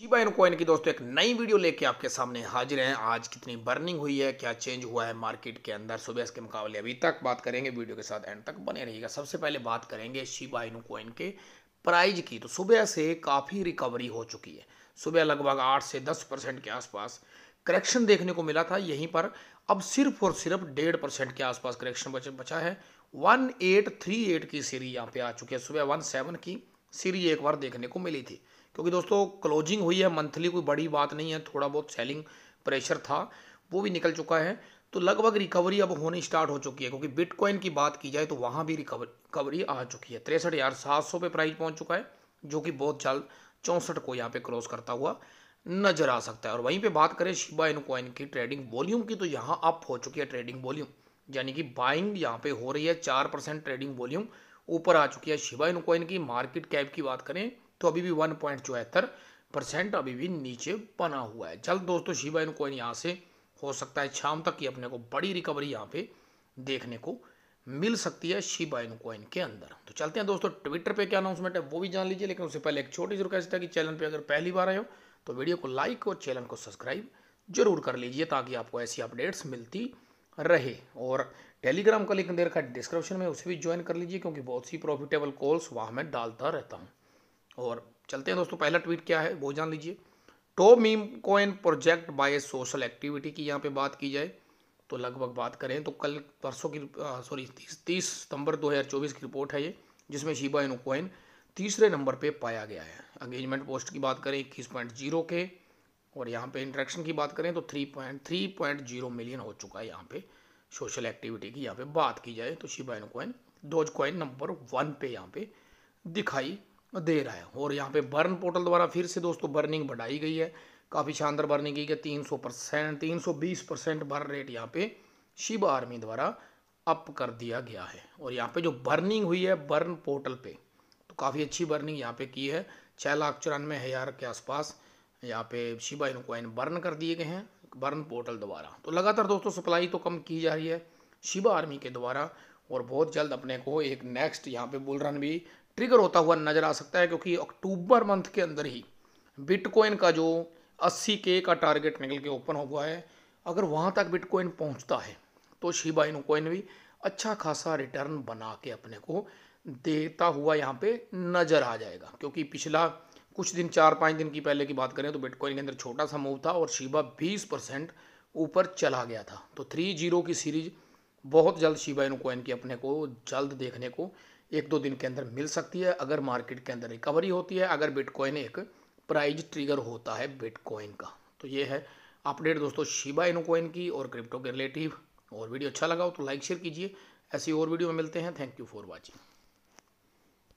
Shiba Inu coin की दोस्तों एक नई वीडियो लेके आपके सामने हाजिर हैं आज कितनी बर्निंग हुई है क्या चेंज हुआ है मार्केट के अंदर सुबह के मुकाबले अभी तक बात करेंगे वीडियो के साथ एंड तक बने रहिएगा सबसे पहले बात करेंगे शिबा इनू कॉइन के प्राइज की तो सुबह से काफ़ी रिकवरी हो चुकी है सुबह लगभग आठ से दस परसेंट के आसपास करेक्शन देखने को मिला था यहीं पर अब सिर्फ और सिर्फ डेढ़ परसेंट के आसपास करेक्शन बचा है वन एट थ्री एट की सीरी यहाँ पे आ चुकी है सुबह वन सेवन की सीरी एक बार देखने को मिली थी क्योंकि दोस्तों क्लोजिंग हुई है मंथली कोई बड़ी बात नहीं है थोड़ा बहुत सेलिंग प्रेशर था वो भी निकल चुका है तो लगभग रिकवरी अब होनी स्टार्ट हो चुकी है क्योंकि बिटकॉइन की बात की जाए तो वहाँ भी रिकवरी रिकवरी आ चुकी है तिरसठ हज़ार सात सौ पे प्राइस पहुँच चुका है जो कि बहुत जल्द चौंसठ को यहाँ पे क्रॉस करता हुआ नजर आ सकता है और वहीं पे बात करें शिबा इन कॉइन की ट्रेडिंग वॉल्यूम की तो यहाँ अप हो चुकी है ट्रेडिंग वॉल्यूम यानी कि बाइंग यहाँ पे हो रही है चार परसेंट ट्रेडिंग वॉल्यूम ऊपर आ चुकी है शिबा इन कॉइन की मार्केट कैप की बात करें तो अभी भी वन पॉइंट चौहत्तर परसेंट अभी भी नीचे बना हुआ है जल्द दोस्तों शिबा इन कोइन यहाँ से हो सकता है शाम तक ही अपने को बड़ी रिकवरी यहाँ पे देखने को मिल सकती है शिबा इन कोइन के अंदर तो चलते हैं दोस्तों ट्विटर पे क्या अनाउंसमेंट है वो भी जान लीजिए लेकिन उससे पहले एक छोटी सी रिक्वेस्ट है कि चैनल पे अगर पहली बार आए हो तो वीडियो को लाइक और चैनल को सब्सक्राइब जरूर कर लीजिए ताकि आपको ऐसी अपडेट्स मिलती रहे और टेलीग्राम का लिंक दे रखा है डिस्क्रिप्शन में उसे भी ज्वाइन कर लीजिए क्योंकि बहुत सी प्रॉफिटेबल कॉल्स वहाँ मैं डालता रहता हूँ और चलते हैं दोस्तों पहला ट्वीट क्या है वो जान लीजिए top meme coin project by social activity की यहाँ पे बात की जाए तो लगभग बात करें तो कल परसों की सॉरी तीस तीस सितंबर 2024 की रिपोर्ट है ये जिसमें शिबा इनो कोइन तीसरे नंबर पे पाया गया है अंगेजमेंट पोस्ट की बात करें इक्कीस पॉइंट जीरो के और यहाँ पे इंट्रैक्शन की बात करें तो three point three point zero million हो चुका है यहाँ पे सोशल एक्टिविटी की यहाँ पे बात की जाए तो Shiba Inu coin Doge coin number one पे यहाँ पे दिखाई दे रहा है और यहाँ पे बर्न पोर्टल द्वारा फिर से दोस्तों बर्निंग बढ़ाई गई है काफ़ी शानदार बर्निंग की गई तीन सौ परसेंट तीन सौ बीस परसेंट बर्न रेट यहाँ पे शिव आर्मी द्वारा अप कर दिया गया है और यहाँ पे जो बर्निंग हुई है बर्न पोर्टल पे तो काफ़ी अच्छी बर्निंग यहाँ पे की है छः लाख चौरानवे हज़ार के आसपास यहाँ पे शिबा इन कॉइन बर्न कर दिए गए हैं बर्न पोर्टल द्वारा तो लगातार दोस्तों सप्लाई तो कम की जा रही है शिबा आर्मी के द्वारा और बहुत जल्द अपने को एक नेक्स्ट यहाँ पे बुल रन भी ट्रिगर होता हुआ नज़र आ सकता है क्योंकि अक्टूबर मंथ के अंदर ही बिटकॉइन का जो अस्सी के का टारगेट निकल के ओपन हो हुआ है अगर वहाँ तक बिटकॉइन पहुँचता है तो शिबा इनो कॉइन भी अच्छा खासा रिटर्न बना के अपने को देता हुआ यहाँ पे नज़र आ जाएगा क्योंकि पिछला कुछ दिन चार पाँच दिन की पहले की बात करें तो बिटकॉइन के अंदर छोटा सा मूव था और शिबा बीस परसेंट ऊपर चला गया था तो थ्री जीरो की सीरीज़ बहुत जल्द शिबा इनु की अपने को जल्द देखने को एक दो दिन के अंदर मिल सकती है अगर मार्केट के अंदर रिकवरी होती है अगर बिटकॉइन एक प्राइज ट्रिगर होता है बिटकॉइन का तो ये है अपडेट दोस्तों शिबा इनु की और क्रिप्टो के रिलेटिव और वीडियो अच्छा लगा हो तो लाइक शेयर कीजिए ऐसी और वीडियो में मिलते हैं थैंक यू फॉर वॉचिंग